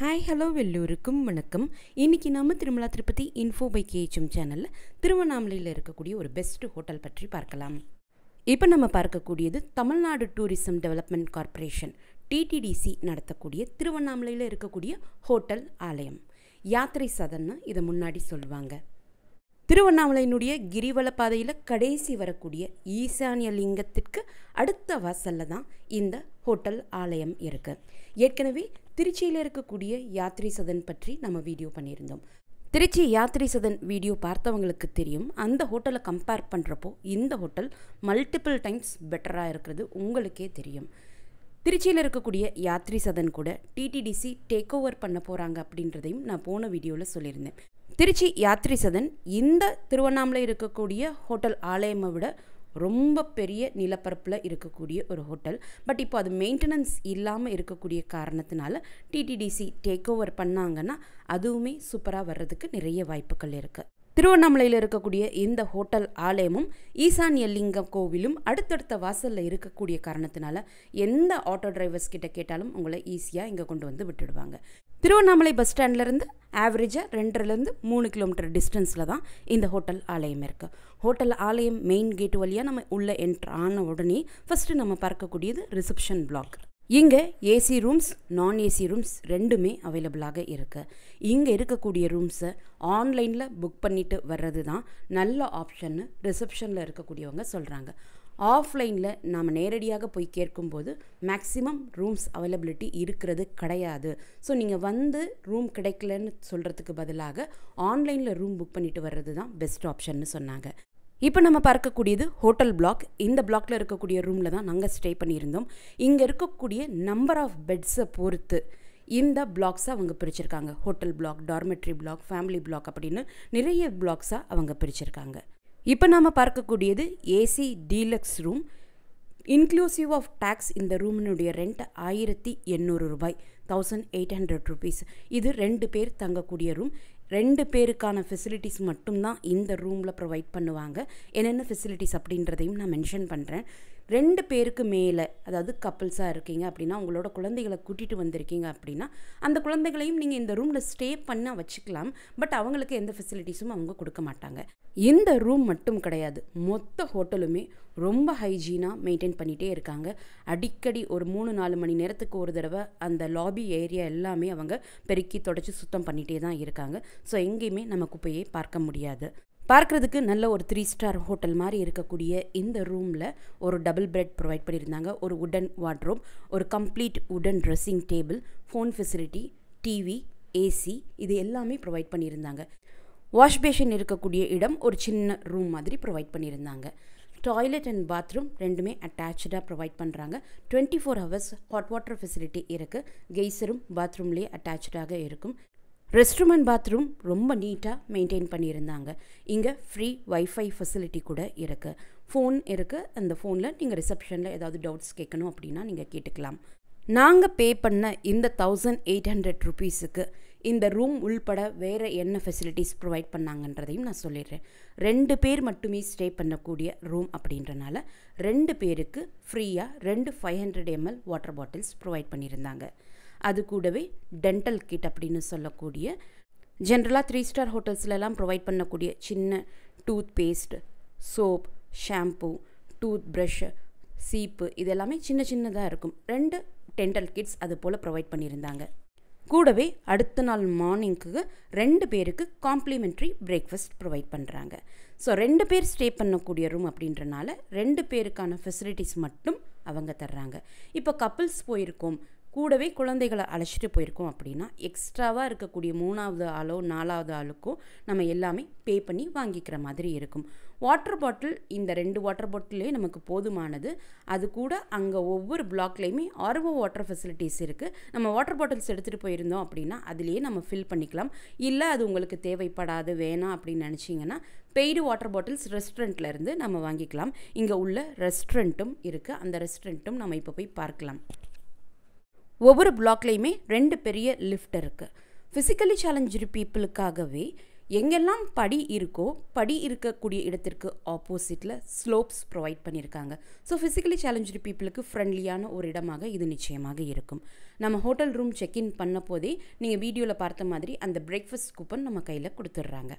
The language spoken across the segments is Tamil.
ஹாய் ஹலோ எல்லோருக்கும் வணக்கம் இன்றைக்கி நம்ம Tirumala Tirupati info by KHM சேனலில் திருவண்ணாமலையில் இருக்கக்கூடிய ஒரு பெஸ்ட் ஹோட்டல் பற்றி பார்க்கலாம் இப்போ நம்ம பார்க்கக்கூடியது Tamil Nadu tourism development corporation TTDC நடத்தக்கூடிய திருவண்ணாமலையில் இருக்கக்கூடிய ஹோட்டல் ஆலயம் யாத்திரை சதன்னு இதை முன்னாடி சொல்லுவாங்க திருவண்ணாமலையினுடைய கிரிவல பாதையில் கடைசி வரக்கூடிய ஈசானிய லிங்கத்திற்கு அடுத்த வாசலில் தான் இந்த ஹோட்டல் ஆலயம் இருக்குது ஏற்கனவே திருச்சியில் இருக்கக்கூடிய யாத்ரி சதன் பற்றி நம்ம வீடியோ பண்ணியிருந்தோம் திருச்சி யாத்ரி சதன் வீடியோ பார்த்தவங்களுக்கு தெரியும் அந்த ஹோட்டலை கம்பேர் பண்ணுறப்போ இந்த ஹோட்டல் மல்டிபிள் டைம்ஸ் பெட்டராக இருக்கிறது உங்களுக்கே தெரியும் திருச்சியில் இருக்கக்கூடிய யாத்ரி சதன் கூட டிடிடிசி டேக் ஓவர் பண்ண போகிறாங்க அப்படின்றதையும் நான் போன வீடியோவில் சொல்லியிருந்தேன் திருச்சி யாத்ரி சதன் இந்த திருவண்ணாமலை இருக்கக்கூடிய ஹோட்டல் ஆலயமை விட ரொம்ப பெரிய நிலப்பரப்பில் இருக்கக்கூடிய ஒரு ஹோட்டல் பட் இப்போ அது மெயின்டெனன்ஸ் இல்லாமல் இருக்கக்கூடிய காரணத்தினால டிடிடிசி டேக் ஓவர் பண்ணாங்கன்னா அதுவுமே சூப்பராக வர்றதுக்கு நிறைய வாய்ப்புகள் இருக்குது திருவண்ணாமலையில் இருக்கக்கூடிய இந்த ஹோட்டல் ஆலயமும் ஈசான்யலிங்க கோவிலும் அடுத்தடுத்த வாசலில் இருக்கக்கூடிய காரணத்தினால எந்த ஆட்டோ டிரைவர்ஸ் கிட்ட கேட்டாலும் உங்களை ஈஸியாக இங்கே கொண்டு வந்து விட்டுடுவாங்க திருவண்ணாமலை பஸ் ஸ்டாண்ட்லேருந்து ஆவரேஜாக ரெண்டுலேருந்து மூணு கிலோமீட்டர் டிஸ்டன்ஸில் தான் இந்த ஹோட்டல் ஆலயம் இருக்குது ஹோட்டல் ஆலயம் மெயின் கேட்டு வழியாக நம்ம உள்ளே என்ட்ரு ஆன உடனே ஃபஸ்ட்டு நம்ம பார்க்கக்கூடியது ரிசப்ஷன் பிளாக் இங்கே AC rooms non AC rooms ரெண்டுமே அவைலபிளாக இருக்குது இங்கே இருக்கக்கூடிய ரூம்ஸை ஆன்லைனில் புக் பண்ணிவிட்டு வர்றது தான் நல்ல ஆப்ஷன்னு ரிசப்ஷனில் இருக்கக்கூடியவங்க சொல்கிறாங்க ஆஃப்லைனில் நாம் நேரடியாக போய் கேட்கும்போது மேக்ஸிமம் ரூம்ஸ் அவைலபிலிட்டி இருக்கிறது கிடையாது ஸோ நீங்கள் வந்து ரூம் கிடைக்கலன்னு சொல்கிறதுக்கு பதிலாக ஆன்லைனில் ரூம் புக் பண்ணிட்டு வர்றது தான் பெஸ்ட் ஆப்ஷன்னு சொன்னாங்க இப்போ நம்ம பார்க்கக்கூடியது ஹோட்டல் பிளாக் இந்த பிளாக்ல இருக்கக்கூடிய ரூமில் தான் நாங்கள் ஸ்டே பண்ணியிருந்தோம் இங்கே இருக்கக்கூடிய நம்பர் ஆஃப் பெட்ஸை பொறுத்து இந்த பிளாக்ஸை அவங்க பிரிச்சிருக்காங்க hotel block dormitory block family block அப்படின்னு நிறைய பிளாக்ஸாக அவங்க பிரிச்சிருக்காங்க இப்போ நாம் பார்க்கக்கூடியது AC deluxe room inclusive of tax இந்த ரூமினுடைய ரெண்ட் ஆயிரத்தி எண்ணூறு ரூபாய் தௌசண்ட் எயிட் ஹண்ட்ரட் ருபீஸ் இது ரெண்டு பேர் தங்கக்கூடிய ரூம் ரெண்டு பேருக்கான ஃபெசிலிட்டிஸ் மட்டும்தான் இந்த ரூமில் ப்ரொவைட் பண்ணுவாங்க என்னென்ன ஃபெசிலிட்டிஸ் அப்படின்றதையும் நான் மென்ஷன் பண்ணுறேன் ரெண்டு பேருக்கு மேலே அதாவது கப்புள்ஸாக இருக்கீங்க அப்படின்னா உங்களோட குழந்தைகளை கூட்டிகிட்டு வந்திருக்கீங்க அப்படின்னா அந்த குழந்தைகளையும் நீங்கள் இந்த ரூமில் ஸ்டே பண்ண வச்சுக்கலாம் பட் அவங்களுக்கு எந்த ஃபெசிலிட்டிஸும் அவங்க கொடுக்க மாட்டாங்க இந்த ரூம் மட்டும் கிடையாது மொத்த ஹோட்டலுமே ரொம்ப ஹைஜீனாக மெயின்டைன் பண்ணிகிட்டே இருக்காங்க அடிக்கடி ஒரு மூணு நாலு மணி நேரத்துக்கு ஒரு தடவை அந்த லாபி ஏரியா எல்லாமே அவங்க பெருக்கி தொடச்சி சுத்தம் பண்ணிகிட்டே தான் இருக்காங்க ஸோ எங்கேயுமே நம்ம குப்பையை பார்க்க முடியாது பார்க்குறதுக்கு நல்ல ஒரு த்ரீ ஸ்டார் ஹோட்டல் மாதிரி இருக்கக்கூடிய இந்த ரூமில் ஒரு டபுள் பெட் ப்ரொவைட் பண்ணியிருந்தாங்க ஒரு உடன் வாட்ரூம் ஒரு கம்ப்ளீட் உடன் dressing table phone facility TV AC இது எல்லாமே ப்ரொவைட் பண்ணியிருந்தாங்க வாஷ் இருக்கக்கூடிய இடம் ஒரு சின்ன ரூம் மாதிரி ப்ரொவைட் பண்ணியிருந்தாங்க டாய்லெட் அண்ட் பாத்ரூம் ரெண்டுமே அட்டாச்சாக ப்ரொவைட் பண்ணுறாங்க twenty four hours hot water facility இருக்குது கெய்சரும் பாத்ரூம்லேயே அட்டாச்சாக இருக்கும் ரெஸ்ட் ரூம் அண்ட் பாத்ரூம் ரொம்ப நீட்டாக மெயின்டைன் பண்ணியிருந்தாங்க இங்கே ஃப்ரீ வைஃபை ஃபெசிலிட்டி கூட இருக்குது ஃபோன் இருக்குது அந்த ஃபோனில் நீங்கள் ரிசப்ஷனில் ஏதாவது டவுட்ஸ் கேட்கணும் அப்படின்னா நீங்கள் கேட்டுக்கலாம் நாங்கள் பே பண்ண இந்த தௌசண்ட் எயிட் ஹண்ட்ரட் ருபீஸுக்கு இந்த ரூம் உள்பட வேறு என்ன ஃபெசிலிட்டிஸ் ப்ரொவைட் பண்ணாங்கன்றதையும் நான் சொல்லிடுறேன் ரெண்டு பேர் மட்டுமே ஸ்டே பண்ணக்கூடிய ரூம் அப்படின்றனால ரெண்டு பேருக்கு ஃப்ரீயாக ரெண்டு five hundred ML water bottles provide பண்ணியிருந்தாங்க அது கூடவே டென்டல் கிட் அப்படின்னு சொல்லக்கூடிய ஜென்ரலாக த்ரீ ஸ்டார் ஹோட்டல்ஸ்லலாம் ப்ரொவைட் பண்ணக்கூடிய சின்ன toothpaste soap shampoo toothbrush சீப்பு இது எல்லாமே சின்ன சின்னதாக இருக்கும் ரெண்டு டென்டல் கிட்ஸ் அது போல் ப்ரொவைட் பண்ணியிருந்தாங்க கூடவே அடுத்த நாள் மார்னிங்க்கு ரெண்டு பேருக்கு காம்ப்ளிமெண்ட்ரி பிரேக்ஃபாஸ்ட் ப்ரொவைட் பண்ணுறாங்க ஸோ ரெண்டு பேர் ஸ்டே பண்ணக்கூடிய ரூம் அப்படின்றனால ரெண்டு பேருக்கான ஃபெசிலிட்டிஸ் மட்டும் அவங்க தர்றாங்க இப்போ கப்புள்ஸ் போயிருக்கோம் கூடவே குழந்தைகளை அழைச்சிட்டு போயிருக்கோம் அப்படின்னா எக்ஸ்ட்ராவாக இருக்கக்கூடிய மூணாவது ஆளோ நாலாவது ஆளுக்கோ நம்ம எல்லாமே பே பண்ணி வாங்கிக்கிற மாதிரி இருக்கும் வாட்டர் பாட்டில் இந்த ரெண்டு வாட்டர் பாட்டிலே நமக்கு போதுமானது அது கூட அங்கே ஒவ்வொரு பிளாக்லேயுமே ஆர்வ வாட்டர் ஃபெசிலிட்டிஸ் இருக்குது நம்ம வாட்டர் பாட்டில்ஸ் எடுத்துகிட்டு போயிருந்தோம் அப்படின்னா அதுலேயே நம்ம ஃபில் பண்ணிக்கலாம் இல்லை அது உங்களுக்கு தேவைப்படாது வேணாம் அப்படின்னு நினச்சிங்கன்னா பெய்டு வாட்டர் பாட்டில்ஸ் ரெஸ்டாரண்ட்லேருந்து நம்ம வாங்கிக்கலாம் இங்கே உள்ள ரெஸ்டரெண்ட்டும் இருக்குது அந்த ரெஸ்டாரண்ட்டும் நம்ம இப்போ போய் பார்க்கலாம் ஒவ்வொரு பிளாக்லேயுமே ரெண்டு பெரிய லிஃப்ட் இருக்குது ஃபிசிக்கலி சேலஞ்சு பீப்புளுக்காகவே எங்கெல்லாம் படி இருக்கோ படி இருக்கக்கூடிய இடத்திற்கு ஆப்போசிட்டில் ஸ்லோப்ஸ் ப்ரொவைட் பண்ணியிருக்காங்க ஸோ ஃபிசிக்கலி சேலஞ்சு பீப்புளுக்கு ஃப்ரெண்ட்லியான ஒரு இடமாக இது நிச்சயமாக இருக்கும் நம்ம ஹோட்டல் ரூம் செக்இன் பண்ண போதே நீங்கள் வீடியோவில் பார்த்த மாதிரி அந்த பிரேக்ஃபாஸ்ட் கூப்பன் நம்ம கையில் கொடுத்துட்றாங்க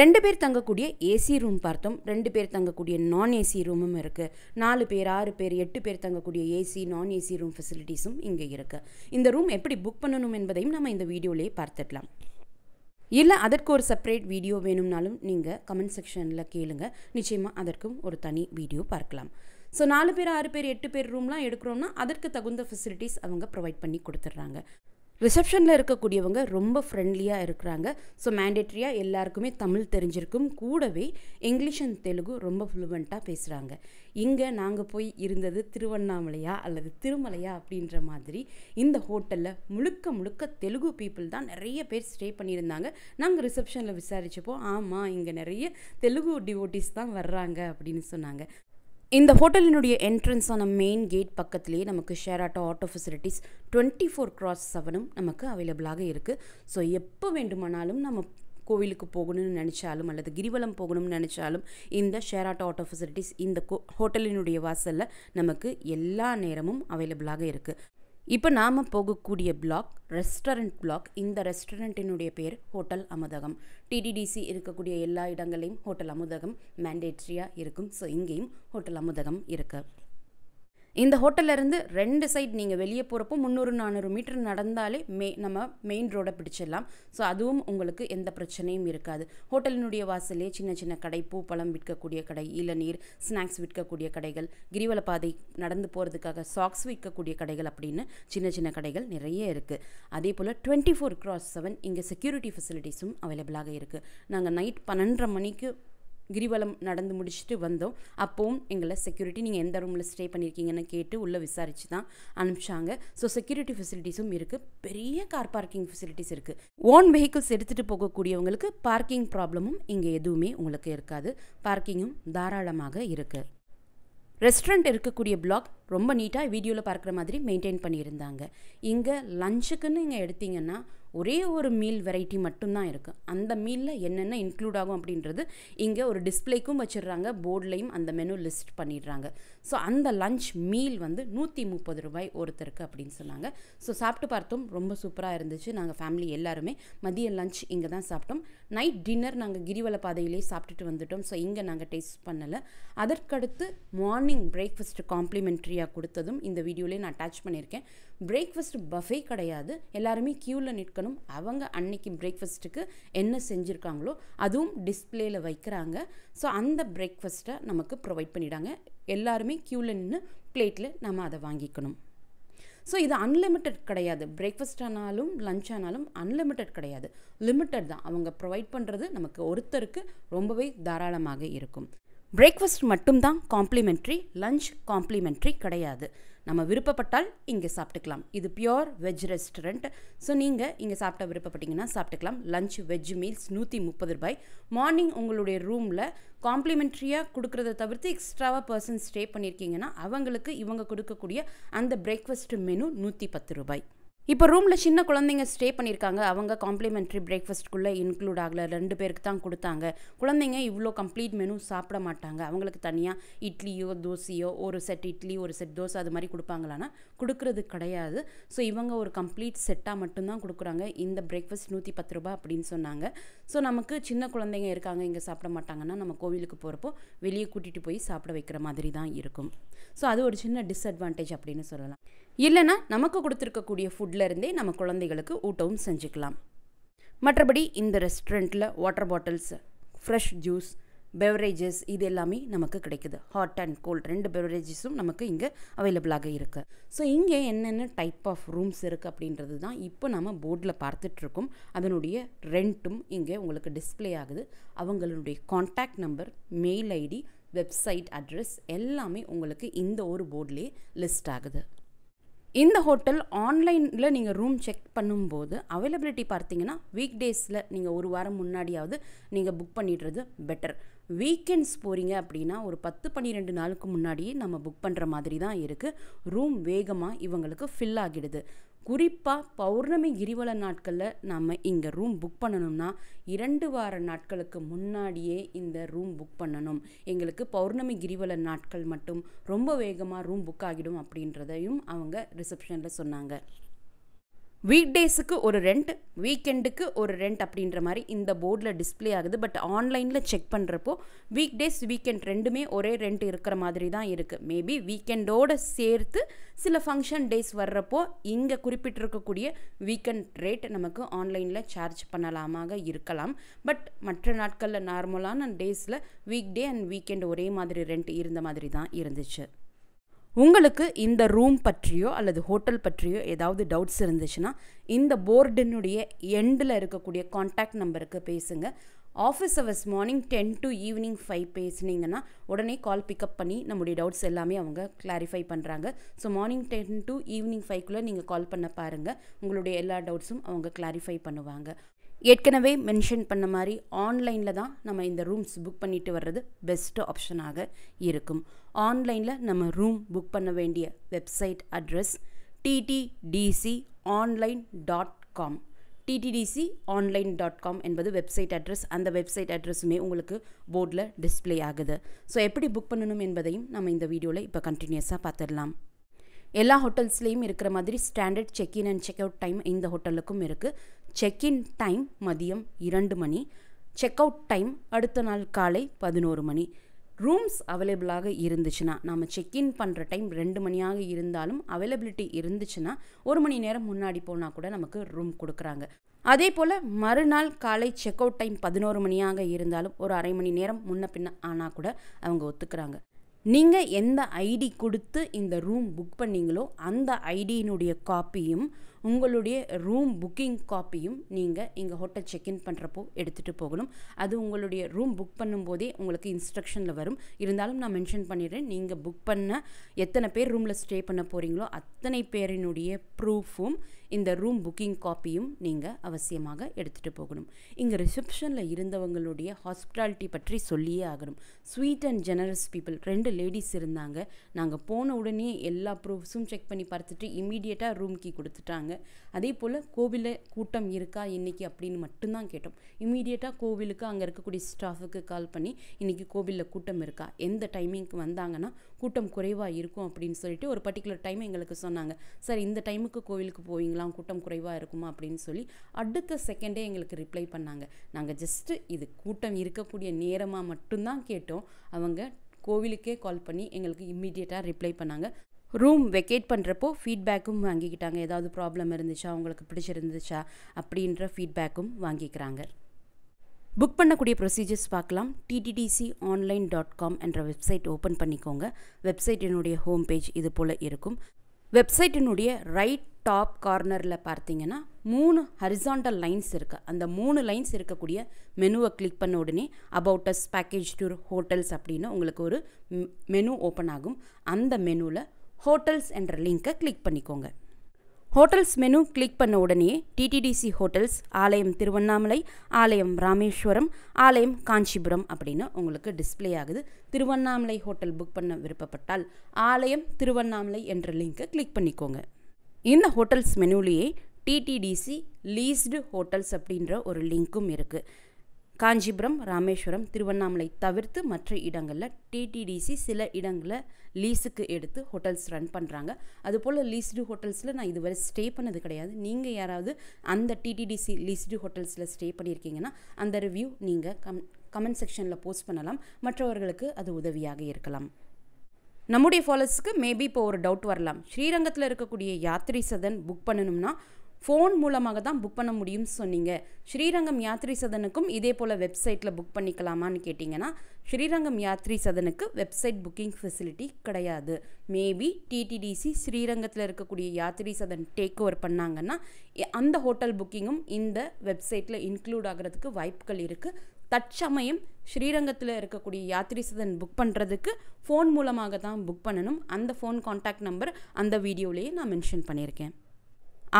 ரெண்டு பேர் தங்கக்கூடிய ஏசி ரூம் பார்த்தோம் ரெண்டு பேர் தங்கக்கூடிய நான் ஏசி ரூமும் இருக்குது நாலு பேர் ஆறு பேர் எட்டு பேர் தங்கக்கூடிய ஏசி நான் ஏசி ரூம் ஃபெசிலிட்டிஸும் இங்கே இருக்குது இந்த ரூம் எப்படி புக் பண்ணணும் என்பதையும் நம்ம இந்த வீடியோலேயே பார்த்துக்கலாம் இல்லை அதற்கு ஒரு செப்பரேட் வீடியோ வேணும்னாலும் நீங்கள் கமெண்ட் செக்ஷனில் கேளுங்க நிச்சயமாக அதற்கும் ஒரு தனி வீடியோ பார்க்கலாம் ஸோ நாலு பேர் ஆறு பேர் எட்டு பேர் ரூம்லாம் எடுக்கிறோம்னா அதற்கு தகுந்த ஃபெசிலிட்டிஸ் அவங்க ப்ரொவைட் பண்ணி கொடுத்துட்றாங்க ரிசப்ஷனில் இருக்கக்கூடியவங்க ரொம்ப ஃப்ரெண்ட்லியாக இருக்கிறாங்க ஸோ மேண்டேட்ரியாக எல்லாருக்குமே தமிழ் தெரிஞ்சிருக்கும் கூடவே இங்கிலீஷ் அண்ட் தெலுங்கு ரொம்ப ஃப்ளூவெண்ட்டாக பேசுகிறாங்க இங்கே நாங்கள் போய் இருந்தது திருவண்ணாமலையா அல்லது திருமலையா அப்படின்ற மாதிரி இந்த ஹோட்டலில் முழுக்க முழுக்க தெலுங்கு பீப்புள் தான் நிறைய பேர் ஸ்டே பண்ணியிருந்தாங்க நாங்கள் ரிசப்ஷனில் விசாரித்தப்போ ஆமாம் இங்கே நிறைய தெலுங்கு டிவோட்டிஸ் தான் வர்றாங்க அப்படின்னு சொன்னாங்க இந்த ஹோட்டலினுடைய என்ட்ரன்ஸான மெயின் கேட் பக்கத்துலேயே நமக்கு share auto auto facilities twenty four cross செவனும் நமக்கு அவைலபிளாக இருக்குது ஸோ எப்போ வேண்டுமானாலும் நம்ம கோவிலுக்கு போகணும்னு நினச்சாலும் அல்லது கிரிவலம் போகணும்னு நினச்சாலும் இந்த ஷேர் ஆட்டோ ஆட்டோ ஃபெசிலிட்டிஸ் இந்த கோ ஹோட்டலினுடைய வாசலில் நமக்கு எல்லா நேரமும் அவைலபிளாக இருக்குது இப்போ நாம் போகக்கூடிய பிளாக் ரெஸ்டாரண்ட் பிளாக் இந்த ரெஸ்டாரண்ட்டினுடைய பேர் ஹோட்டல் அமுதகம் டிடிடிசி இருக்கக்கூடிய எல்லா இடங்களையும் ஹோட்டல் அமுதகம் மேண்டேட்ரியாக இருக்கும் ஸோ இங்கேயும் ஹோட்டல் அமுதகம் இருக்குது இந்த ஹோட்டல்லேருந்து ரெண்டு சைட் நீங்கள் வெளியே போகிறப்போ முந்நூறு நானூறு மீட்டர் நடந்தாலே மெய் நம்ம மெயின் ரோடை பிடிச்சிடலாம் ஸோ அதுவும் உங்களுக்கு எந்த பிரச்சனையும் இருக்காது ஹோட்டலினுடைய வாசலே சின்ன சின்ன கடை பூ பழம் விற்கக்கூடிய கடை இளநீர் ஸ்நாக்ஸ் விற்கக்கூடிய கடைகள் கிரிவல பாதை நடந்து போகிறதுக்காக சாக்ஸ் விற்கக்கூடிய கடைகள் அப்படின்னு சின்ன சின்ன கடைகள் நிறைய இருக்குது அதே போல் டுவெண்ட்டி ஃபோர் கிராஸ் செவன் இங்கே செக்யூரிட்டி ஃபெசிலிட்டிஸும் அவைலபிளாக இருக்குது நாங்கள் நைட் பன்னெண்டரை மணிக்கு கிரிவலம் நடந்து முடிச்சுட்டு வந்தோம் அப்போவும் எங்களை செக்யூரிட்டி நீங்கள் எந்த ரூமில் ஸ்டே பண்ணியிருக்கீங்கன்னு கேட்டு உள்ளே விசாரித்து தான் அனுப்பிச்சாங்க ஸோ செக்யூரிட்டி ஃபெசிலிட்டிஸும் இருக்குது பெரிய கார் பார்க்கிங் ஃபெசிலிட்டிஸ் இருக்குது ஓன் வெஹிக்கிள்ஸ் எடுத்துகிட்டு போகக்கூடியவங்களுக்கு பார்க்கிங் ப்ராப்ளமும் இங்கே எதுவுமே உங்களுக்கு இருக்காது பார்க்கிங்கும் தாராளமாக இருக்குது ரெஸ்டாரண்ட் இருக்கக்கூடிய பிளாக் ரொம்ப நீட்டாக வீடியோவில் பார்க்குற மாதிரி மெயின்டைன் பண்ணியிருந்தாங்க இங்கே லஞ்சுக்குன்னு இங்கே எடுத்திங்கன்னா ஒரே ஒரு மீல் வெரைட்டி மட்டும்தான் இருக்குது அந்த மீலில் என்னென்ன இன்க்ளூட் ஆகும் அப்படின்றது இங்கே ஒரு டிஸ்பிளேக்கும் வச்சிடுறாங்க போர்ட்லேயும் அந்த மெனு லிஸ்ட் பண்ணிடுறாங்க ஸோ அந்த லஞ்ச் மீல் வந்து நூற்றி முப்பது ரூபாய் ஒருத்தருக்கு அப்படின்னு சொன்னாங்க ஸோ சாப்பிட்டு பார்த்தோம் ரொம்ப சூப்பராக இருந்துச்சு நாங்கள் ஃபேமிலி எல்லாருமே மதிய லஞ்ச் இங்கே தான் சாப்பிட்டோம் நைட் டின்னர் நாங்கள் கிரிவல பாதையிலே சாப்பிட்டுட்டு வந்துட்டோம் ஸோ இங்கே நாங்கள் டேஸ்ட் பண்ணலை அதற்கடுத்து மார்னிங் பிரேக்ஃபாஸ்ட் காம்ப்ளிமெண்ட்ரியாக கொடுத்ததும் இந்த வீடியோலேயே நான் அட்டாச் பண்ணியிருக்கேன் பிரேக்ஃபஸ்ட் பஃபே கிடையாது எல்லாருமே க்யூவில் நிற்கணும் அவங்க அன்னைக்கு பிரேக்ஃபஸ்ட்டுக்கு என்ன செஞ்சுருக்காங்களோ அதுவும் டிஸ்பிளேயில் வைக்கிறாங்க ஸோ அந்த பிரேக்ஃபஸ்ட்டை நமக்கு ப்ரொவைட் பண்ணிடாங்க எல்லாருமே க்யூவில் நின்று பிளேட்டில் நம்ம அதை வாங்கிக்கணும் ஸோ இது அன்லிமிட்டெட் கிடையாது பிரேக்ஃபஸ்ட் ஆனாலும் லஞ்ச் ஆனாலும் அன்லிமிட்டெட் கிடையாது லிமிட்டட் தான் அவங்க ப்ரொவைட் பண்ணுறது நமக்கு ஒருத்தருக்கு ரொம்பவே தாராளமாக இருக்கும் பிரேக்ஃபஸ்ட் மட்டும்தான் காம்ப்ளிமெண்ட்ரி லஞ்ச் காம்ப்ளிமெண்ட்ரி கிடையாது நம்ம விருப்பப்பட்டால் இங்கே சாப்பிட்டுக்கலாம் இது பியோர் வெஜ் ரெஸ்டாரண்ட் ஸோ நீங்கள் இங்கே சாப்பிட்ட விருப்பப்பட்டீங்கன்னா சாப்பிட்டுக்கலாம் லஞ்ச் வெஜ் மீல்ஸ் நூற்றி முப்பது ரூபாய் மார்னிங் உங்களுடைய ரூமில் காம்ப்ளிமெண்ட்ரியாக கொடுக்குறத தவிர்த்து எக்ஸ்ட்ராவாக பர்சன் ஸ்டே பண்ணியிருக்கீங்கன்னா அவங்களுக்கு இவங்க கொடுக்கக்கூடிய அந்த பிரேக்ஃபாஸ்ட் மெனு நூற்றி பத்து ரூபாய் இப்போ ரூமில் சின்ன குழந்தைங்க ஸ்டே பண்ணியிருக்காங்க அவங்க காம்ப்ளிமெண்ட்ரி பிரேக்ஃபாஸ்ட்குள்ளே இன்க்ளூட் ஆகலை ரெண்டு பேருக்கு தான் கொடுத்தாங்க குழந்தைங்க இவ்வளோ கம்ப்ளீட் மெனு சாப்பிட மாட்டாங்க அவங்களுக்கு தனியாக இட்லியோ தோசையோ ஒரு செட் இட்லி ஒரு செட் தோசை அது மாதிரி கொடுப்பாங்களான்னா கொடுக்கறது கிடையாது ஸோ இவங்க ஒரு கம்ப்ளீட் செட்டாக மட்டும்தான் கொடுக்குறாங்க இந்த பிரேக்ஃபாஸ்ட் நூற்றி பத்து ரூபா அப்படின்னு சொன்னாங்க ஸோ நமக்கு சின்ன குழந்தைங்க இருக்காங்க இங்கே சாப்பிட மாட்டாங்கன்னா நம்ம கோவிலுக்கு போகிறப்போ வெளியே கூட்டிகிட்டு போய் சாப்பிட வைக்கிற மாதிரி தான் இருக்கும் ஸோ அது ஒரு சின்ன டிஸ்அட்வான்டேஜ் அப்படின்னு சொல்லலாம் இல்லைனா நமக்கு கொடுத்துருக்கக்கூடிய ஃபுட்லேருந்தே நம்ம குழந்தைகளுக்கு ஊட்டவும் செஞ்சுக்கலாம் மற்றபடி இந்த ரெஸ்டாரண்ட்டில் water bottles fresh juice beverages இது எல்லாமே நமக்கு கிடைக்குது ஹாட் அண்ட் கோல்ட் ரெண்டு பெவரேஜஸும் நமக்கு இங்கே அவைலபிளாக இருக்குது ஸோ இங்கே என்னென்ன டைப் ஆஃப் ரூம்ஸ் இருக்குது அப்படின்றது தான் இப்போ நம்ம போர்டில் பார்த்துட்ருக்கோம் அதனுடைய ரெண்ட்டும் இங்கே உங்களுக்கு டிஸ்பிளே ஆகுது அவங்களுடைய contact number mail ID website address எல்லாமே உங்களுக்கு இந்த ஒரு போர்டிலே லிஸ்ட் ஆகுது இந்த ஹோட்டல் ஆன்லைனில் நீங்கள் ரூம் செக் பண்ணும்போது அவைலபிலிட்டி பார்த்தீங்கன்னா வீக் டேஸில் நீங்கள் ஒரு வாரம் முன்னாடியாவது நீங்கள் புக் பண்ணிடுறது பெட்டர் வீக்கெண்ட்ஸ் போகிறீங்க அப்படின்னா ஒரு பத்து பன்னிரெண்டு நாளுக்கு முன்னாடியே நம்ம புக் பண்ணுற மாதிரி தான் இருக்குது ரூம் வேகமாக இவங்களுக்கு ஃபில் ஆகிடுது குறிப்பாக பௌர்ணமி கிரிவல நாட்களில் நம்ம இங்கே ரூம் புக் பண்ணணும்னா இரண்டு வார நாட்களுக்கு முன்னாடியே இந்த ரூம் புக் பண்ணணும் எங்களுக்கு பௌர்ணமி கிரிவல நாட்கள் மட்டும் ரொம்ப வேகமாக ரூம் புக் ஆகிடும் அப்படின்றதையும் அவங்க ரிசப்ஷனில் சொன்னாங்க வீக் டேஸுக்கு ஒரு ரெண்ட் வீக்கெண்டுக்கு ஒரு ரெண்ட் அப்படின்ற மாதிரி இந்த போர்டில் டிஸ்பிளே ஆகுது பட் ஆன்லைனில் செக் பண்ணுறப்போ வீக் டேஸ் வீக்கெண்ட் ரெண்டுமே ஒரே ரெண்ட் இருக்கிற மாதிரி தான் இருக்குது மேபி வீக்கெண்டோடு சேர்த்து சில ஃபங்க்ஷன் டேஸ் வர்றப்போ இங்கே குறிப்பிட்டிருக்கக்கூடிய வீக்கெண்ட் ரேட் நமக்கு ஆன்லைனில் சார்ஜ் பண்ணலாமாக இருக்கலாம் பட் மற்ற நாட்களில் நார்மலான டேஸில் வீக் டே அண்ட் வீக்கெண்ட் ஒரே மாதிரி ரெண்ட் இருந்த மாதிரி தான் இருந்துச்சு உங்களுக்கு இந்த ரூம் பற்றியோ அல்லது ஹோட்டல் பற்றியோ ஏதாவது டவுட்ஸ் இருந்துச்சுன்னா இந்த போர்டினுடைய எண்டில் இருக்கக்கூடிய காண்டாக்ட் நம்பருக்கு பேசுங்க office hours morning ten to evening five பேசுனீங்கன்னா உடனே கால் பிக்கப் பண்ணி நம்முடைய டவுட்ஸ் எல்லாமே அவங்க கிளாரிஃபை பண்ணுறாங்க so morning ten to evening ஃபைவ்க்குள்ளே நீங்கள் கால் பண்ண பாருங்கள் உங்களுடைய எல்லா டவுட்ஸும் அவங்க கிளாரிஃபை பண்ணுவாங்க ஏற்கனவே மென்ஷன் பண்ண மாதிரி ஆன்லைனில் தான் நம்ம இந்த ரூம்ஸ் புக் பண்ணிட்டு வர்றது பெஸ்ட் ஆப்ஷனாக இருக்கும் ஆன்லைனில் நம்ம ரூம் புக் பண்ண வேண்டிய website address TTDC online dot com TTDC online dot com என்பது வெப்சைட் அட்ரஸ் அந்த வெப்சைட் அட்ரஸுமே உங்களுக்கு போர்டில் டிஸ்பிளே ஆகுது ஸோ எப்படி புக் பண்ணணும் என்பதையும் நம்ம இந்த வீடியோவில் இப்போ கண்டினியூஸாக பார்த்துடலாம் எல்லா ஹோட்டல்ஸ்லேயும் இருக்கிற மாதிரி standard check in and check out time இந்த ஹோட்டலுக்கும் இருக்குது செக்இன் டைம் மதியம் இரண்டு மணி செக் அவுட் டைம் அடுத்த நாள் காலை பதினோரு மணி ரூம்ஸ் அவைலபிளாக இருந்துச்சுன்னா நம்ம செக்இன் பண்ணுற டைம் ரெண்டு மணியாக இருந்தாலும் அவைலபிலிட்டி இருந்துச்சுன்னா ஒரு மணி நேரம் முன்னாடி போனால் கூட நமக்கு ரூம் கொடுக்குறாங்க அதே போல் மறுநாள் காலை செக் அவுட் டைம் பதினோரு மணியாக இருந்தாலும் ஒரு அரை மணி நேரம் முன்ன பின்ன ஆனால் கூட அவங்க ஒத்துக்கிறாங்க நீங்கள் எந்த ஐடி கொடுத்து இந்த ரூம் புக் பண்ணீங்களோ அந்த ஐடியினுடைய காப்பியும் உங்களுடைய ரூம் புக்கிங் காப்பியும் நீங்கள் இங்கே ஹோட்டல் செக்இன் பண்ணுறப்போ எடுத்துகிட்டு போகணும் அது உங்களுடைய ரூம் புக் பண்ணும்போதே உங்களுக்கு இன்ஸ்ட்ரக்ஷனில் வரும் இருந்தாலும் நான் மென்ஷன் பண்ணிடுறேன் நீங்கள் புக் பண்ண எத்தனை பேர் ரூமில் ஸ்டே பண்ண போகிறீங்களோ அத்தனை பேரினுடைய ப்ரூஃபும் இந்த ரூம் புக்கிங் காப்பியும் நீங்கள் அவசியமாக எடுத்துகிட்டு போகணும் இங்கே ரிசப்ஷனில் இருந்தவங்களுடைய ஹாஸ்பிட்டாலிட்டி பற்றி சொல்லியே ஆகணும் ஸ்வீட் அண்ட் ஜெனரஸ் பீப்புள் ரெண்டு லேடிஸ் இருந்தாங்க நாங்கள் போன உடனே எல்லா ப்ரூஃப்ஸும் செக் பண்ணி பார்த்துட்டு இமீடியட்டாக ரூம் கீ கொடுத்துட்டாங்க அதே போல் கோவிலில் கூட்டம் இருக்கா இன்றைக்கி அப்படின்னு மட்டும்தான் கேட்டோம் இமீடியட்டாக கோவிலுக்கு அங்கே இருக்கக்கூடிய ஸ்டாஃபுக்கு கால் பண்ணி இன்றைக்கி கோவிலில் கூட்டம் இருக்கா எந்த டைமிங்க்கு வந்தாங்கன்னா கூட்டம் குறைவாக இருக்கும் அப்படின்னு சொல்லிட்டு ஒரு பர்டிகுலர் டைம் எங்களுக்கு சொன்னாங்க சார் இந்த டைமுக்கு கோவிலுக்கு போவீங்களா கூட்டம் குறைவாக இருக்குமா அப்படின்னு சொல்லி அடுத்த செகண்டே எங்களுக்கு ரிப்ளை பண்ணாங்க நாங்கள் ஜஸ்ட்டு இது கூட்டம் இருக்கக்கூடிய நேரமாக மட்டும்தான் கேட்டோம் அவங்க கோவிலுக்கே கால் பண்ணி எங்களுக்கு இம்மிடியேட்டாக ரிப்ளை பண்ணாங்க ரூம் வெக்கேட் பண்ணுறப்போ ஃபீட்பேக்கும் வாங்கிக்கிட்டாங்க ஏதாவது ப்ராப்ளம் இருந்துச்சா அவங்களுக்கு பிடிச்சிருந்துச்சா அப்படின்ற ஃபீட்பேக்கும் வாங்கிக்கிறாங்க புக் பண்ணக்கூடிய ப்ரொசீஜர்ஸ் பார்க்கலாம் டிடிடிசி ஆன்லைன் டாட் காம் என்ற வெப்சைட் ஓப்பன் பண்ணிக்கோங்க வெப்சைட்டினுடைய ஹோம் பேஜ் இது போல் இருக்கும் வெப்சைட்டினுடைய ரைட் டாப் கார்னரில் பார்த்தீங்கன்னா மூணு ஹரிசாண்டல் லைன்ஸ் இருக்குது அந்த மூணு லைன்ஸ் இருக்கக்கூடிய மெனுவை கிளிக் பண்ண உடனே about us package tour hotels அப்படின்னு உங்களுக்கு ஒரு மெனு ஓப்பன் ஆகும் அந்த மெனுவில் ஹோட்டல்ஸ் என்ற லிங்க்கை கிளிக் பண்ணிக்கோங்க ஹோட்டல்ஸ் மெனு கிளிக் பண்ண உடனே டிடிடிசி ஹோட்டல்ஸ் ஆலயம் திருவண்ணாமலை ஆலயம் ராமேஸ்வரம் ஆலயம் காஞ்சிபுரம் அப்படின்னு உங்களுக்கு டிஸ்பிளே ஆகுது திருவண்ணாமலை ஹோட்டல் புக் பண்ண விருப்பப்பட்டால் ஆலயம் திருவண்ணாமலை என்ற லிங்க்கை கிளிக் பண்ணிக்கோங்க இந்த ஹோட்டல்ஸ் மெனுலேயே டிடிடிசி லீஸ்டு ஹோட்டல்ஸ் அப்படின்ற ஒரு லிங்க்கும் இருக்குது காஞ்சிபுரம் ராமேஸ்வரம் திருவண்ணாமலை தவிர்த்து மற்ற இடங்களில் டிடிடிசி சில இடங்களில் லீஸுக்கு எடுத்து ஹோட்டல்ஸ் ரன் பண்ணுறாங்க அதுபோல் லீஸ்டு ஹோட்டல்ஸில் நான் இதுவரை ஸ்டே பண்ணது கிடையாது நீங்கள் யாராவது அந்த டிடிடிசி லீஸ்டு ஹோட்டல்ஸில் ஸ்டே பண்ணியிருக்கீங்கன்னா அந்த ரிவ்யூ நீங்கள் கம் கமெண்ட் செக்ஷனில் போஸ்ட் பண்ணலாம் மற்றவர்களுக்கு அது உதவியாக இருக்கலாம் நம்முடைய ஃபாலோஸ்க்கு மேபி இப்போ ஒரு டவுட் வரலாம் ஸ்ரீரங்கத்தில் இருக்கக்கூடிய யாத்திரை சதன் புக் பண்ணணும்னா ஃபோன் மூலமாக தான் புக் பண்ண முடியும்னு சொன்னீங்க ஸ்ரீரங்கம் யாத்ரி சதனுக்கும் இதே போல் வெப்சைட்டில் புக் பண்ணிக்கலாமான்னு கேட்டிங்கன்னா ஸ்ரீரங்கம் யாத்ரி சதனுக்கு வெப்சைட் புக்கிங் ஃபெசிலிட்டி கிடையாது மேபி டிடிடிசி ஸ்ரீரங்கத்தில் இருக்கக்கூடிய யாத்ரி சதன் டேக் ஓவர் பண்ணாங்கன்னா அந்த ஹோட்டல் புக்கிங்கும் இந்த வெப்சைட்டில் இன்க்ளூட் ஆகிறதுக்கு வாய்ப்புகள் இருக்குது தற்சமயம் ஸ்ரீரங்கத்தில் இருக்கக்கூடிய யாத்ரி சதன் புக் பண்ணுறதுக்கு ஃபோன் மூலமாக தான் புக் பண்ணணும் அந்த ஃபோன் காண்டாக்ட் நம்பர் அந்த வீடியோலேயே நான் மென்ஷன் பண்ணியிருக்கேன்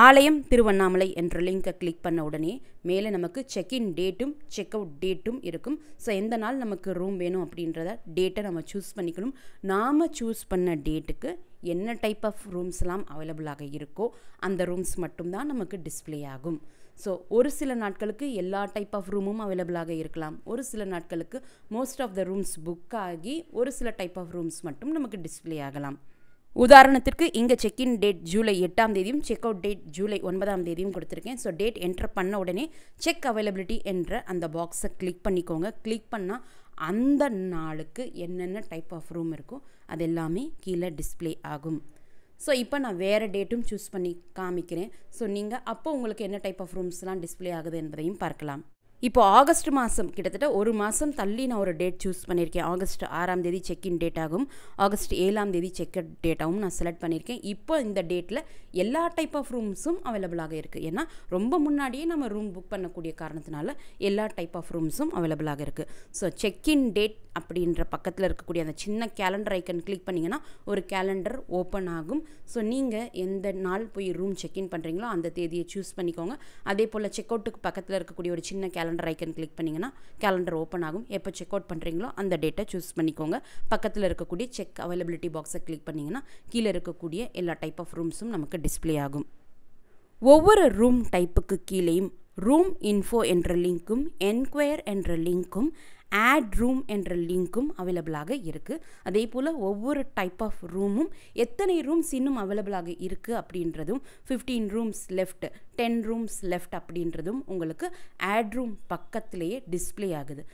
ஆலயம் திருவண்ணாமலை என்ற லிங்கை கிளிக் பண்ண உடனே மேலே நமக்கு இன் டேட்டும் செக் அவுட் டேட்டும் இருக்கும் ஸோ எந்த நாள் நமக்கு ரூம் வேணும் அப்படின்றத டேட்டை நம்ம சூஸ் பண்ணிக்கணும் நாம் சூஸ் பண்ண டேட்டுக்கு என்ன டைப் ஆஃப் ரூம்ஸ்லாம் அவைலபிளாக இருக்கோ அந்த ரூம்ஸ் மட்டும்தான் நமக்கு டிஸ்பிளே ஆகும் ஸோ ஒரு சில நாட்களுக்கு எல்லா டைப் ஆஃப் ரூமும் அவைலபிளாக இருக்கலாம் ஒரு சில நாட்களுக்கு most of the rooms book ஆகி ஒரு சில டைப் ஆஃப் ரூம்ஸ் மட்டும் நமக்கு டிஸ்பிளே ஆகலாம் உதாரணத்திற்கு இங்கே இன் டேட் ஜூலை எட்டாம் தேதியும் செக் அவுட் டேட் ஜூலை ஒன்பதாம் தேதியும் கொடுத்துருக்கேன் ஸோ டேட் என்டர் பண்ண உடனே செக் அவைலபிலிட்டி என்ற அந்த பாக்ஸை கிளிக் பண்ணிக்கோங்க கிளிக் பண்ணால் அந்த நாளுக்கு என்னென்ன டைப் ஆஃப் ரூம் இருக்கோ அது எல்லாமே கீழே டிஸ்பிளே ஆகும் ஸோ இப்போ நான் வேறு டேட்டும் சூஸ் பண்ணி காமிக்கிறேன் ஸோ நீங்கள் அப்போ உங்களுக்கு என்ன டைப் ஆஃப் ரூம்ஸ்லாம் டிஸ்பிளே ஆகுது என்பதையும் பார்க்கலாம் இப்போ ஆகஸ்ட் மாதம் கிட்டத்தட்ட ஒரு மாதம் தள்ளி நான் ஒரு டேட் சூஸ் பண்ணியிருக்கேன் ஆகஸ்ட் ஆறாம் தேதி இன் டேட் ஆகும் ஆகஸ்ட் ஏழாம் தேதி செக் டேட்டாகவும் நான் செலக்ட் பண்ணியிருக்கேன் இப்போ இந்த டேட்டில் எல்லா டைப் ஆஃப் ரூம்ஸும் அவைலபிளாக இருக்குது ஏன்னா ரொம்ப முன்னாடியே நம்ம ரூம் புக் பண்ணக்கூடிய காரணத்தினால எல்லா டைப் ஆஃப் ரூம்ஸும் அவைலபிளாக இருக்குது ஸோ இன் டேட் அப்படின்ற பக்கத்தில் இருக்கக்கூடிய அந்த சின்ன கேலண்டர் ஐக்கன் கிளிக் பண்ணிங்கன்னா ஒரு கேலண்டர் ஓப்பன் ஆகும் ஸோ நீங்கள் எந்த நாள் போய் ரூம் செக்இன் பண்ணுறீங்களோ அந்த தேதியை சூஸ் பண்ணிக்கோங்க அதே போல் செக் அவுட்டுக்கு பக்கத்தில் இருக்கக்கூடிய ஒரு சின்ன கேலண்டர் ஐக்கன் கிளிக் பண்ணிங்கன்னா கேலண்டர் ஓப்பன் ஆகும் எப்போ செக் அவுட் பண்ணுறீங்களோ அந்த டேட்டை சூஸ் பண்ணிக்கோங்க பக்கத்தில் இருக்கக்கூடிய செக் அவைலபிலிட்டி பாக்ஸை கிளிக் பண்ணிங்கன்னா கீழே இருக்கக்கூடிய எல்லா டைப் ஆஃப் ரூம்ஸும் நமக்கு டிஸ்பிளே ஆகும் ஒவ்வொரு ரூம் டைப்புக்கு கீழேயும் ரூம் இன்ஃபோ என்ற லிங்க்கும் என்கொயர் என்ற லிங்க்கும் ஆட் ரூம் என்ற லிங்க்கும் அவைலபிளாக இருக்குது அதே போல் ஒவ்வொரு டைப் ஆஃப் ரூமும் எத்தனை ரூம்ஸ் இன்னும் அவைலபிளாக இருக்குது அப்படின்றதும் fifteen rooms left ten rooms left அப்படின்றதும் உங்களுக்கு ஆட் ரூம் பக்கத்திலேயே டிஸ்பிளே ஆகுது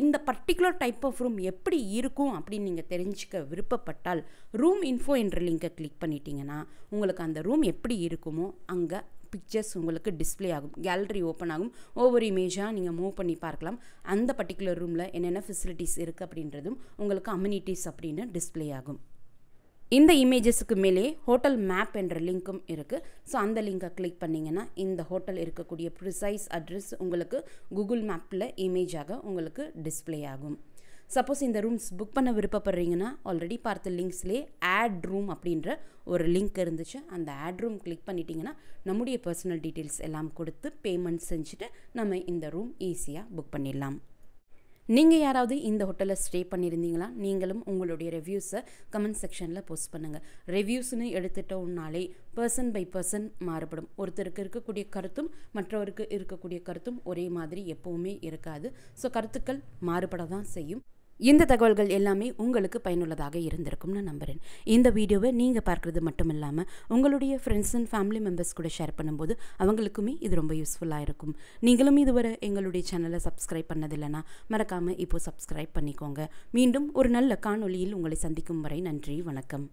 இந்த பர்டிகுலர் டைப் ஆஃப் ரூம் எப்படி இருக்கும் அப்படின்னு நீங்கள் தெரிஞ்சுக்க விருப்பப்பட்டால் ரூம் இன்ஃபோ என்ற லிங்கை கிளிக் பண்ணிட்டீங்கன்னா உங்களுக்கு அந்த ரூம் எப்படி இருக்குமோ அங்கே பிக்சர்ஸ் உங்களுக்கு டிஸ்பிளே ஆகும் கேலரி ஓப்பன் ஆகும் ஒவ்வொரு இமேஜாக நீங்கள் மூவ் பண்ணி பார்க்கலாம் அந்த பர்டிகுலர் ரூமில் என்னென்ன ஃபெசிலிட்டிஸ் இருக்குது அப்படின்றதும் உங்களுக்கு அம்யூனிட்டிஸ் அப்படின்னு டிஸ்பிளே ஆகும் இந்த இமேஜஸுக்கு மேலே ஹோட்டல் மேப் என்ற லிங்க்கும் இருக்குது ஸோ அந்த லிங்கை கிளிக் பண்ணிங்கன்னா இந்த ஹோட்டல் இருக்கக்கூடிய ப்ரிசைஸ் அட்ரஸ் உங்களுக்கு கூகுள் மேப்பில் இமேஜாக உங்களுக்கு டிஸ்பிளே ஆகும் சப்போஸ் இந்த ரூம்ஸ் புக் பண்ண விருப்பப்படுறீங்கன்னா ஆல்ரெடி பார்த்த லிங்க்ஸ்லேயே ஆட் ரூம் அப்படின்ற ஒரு லிங்க் இருந்துச்சு அந்த ஆட் ரூம் கிளிக் பண்ணிட்டீங்கன்னா நம்முடைய பர்சனல் டீட்டெயில்ஸ் எல்லாம் கொடுத்து பேமெண்ட் செஞ்சுட்டு நம்ம இந்த ரூம் ஈஸியாக புக் பண்ணிடலாம் நீங்கள் யாராவது இந்த ஹோட்டலில் ஸ்டே பண்ணியிருந்தீங்களா நீங்களும் உங்களுடைய ரிவ்யூஸை கமெண்ட் செக்ஷனில் போஸ்ட் பண்ணுங்கள் ரிவ்யூஸ்னு எடுத்துட்டோம்னாலே பர்சன் பை பர்சன் மாறுபடும் ஒருத்தருக்கு இருக்கக்கூடிய கருத்தும் மற்றவருக்கு இருக்கக்கூடிய கருத்தும் ஒரே மாதிரி எப்போவுமே இருக்காது ஸோ கருத்துக்கள் மாறுபட தான் செய்யும் இந்த தகவல்கள் எல்லாமே உங்களுக்கு பயனுள்ளதாக இருந்திருக்கும்னு நம்புகிறேன் இந்த வீடியோவை நீங்கள் பார்க்குறது மட்டும் இல்லாமல் உங்களுடைய ஃப்ரெண்ட்ஸ் அண்ட் ஃபேமிலி மெம்பர்ஸ் கூட ஷேர் பண்ணும்போது அவங்களுக்குமே இது ரொம்ப யூஸ்ஃபுல்லாக இருக்கும் நீங்களும் இதுவரை எங்களுடைய சேனலை சப்ஸ்கிரைப் பண்ணதில்லைன்னா மறக்காமல் இப்போது சப்ஸ்கிரைப் பண்ணிக்கோங்க மீண்டும் ஒரு நல்ல காணொலியில் உங்களை சந்திக்கும் வரை நன்றி வணக்கம்